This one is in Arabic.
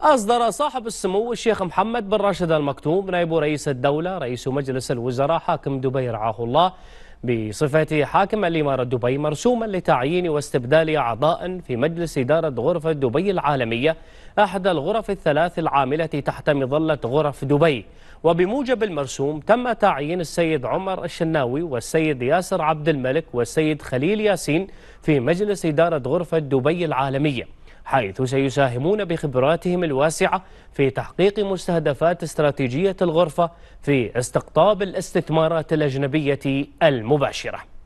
أصدر صاحب السمو الشيخ محمد بن راشد المكتوم نائب رئيس الدولة رئيس مجلس الوزراء حاكم دبي رعاه الله بصفته حاكم الإمارة دبي مرسوما لتعيين واستبدال أعضاء في مجلس إدارة غرفة دبي العالمية أحد الغرف الثلاث العاملة تحت مظلة غرف دبي وبموجب المرسوم تم تعيين السيد عمر الشناوي والسيد ياسر عبد الملك والسيد خليل ياسين في مجلس إدارة غرفة دبي العالمية حيث سيساهمون بخبراتهم الواسعة في تحقيق مستهدفات استراتيجية الغرفة في استقطاب الاستثمارات الأجنبية المباشرة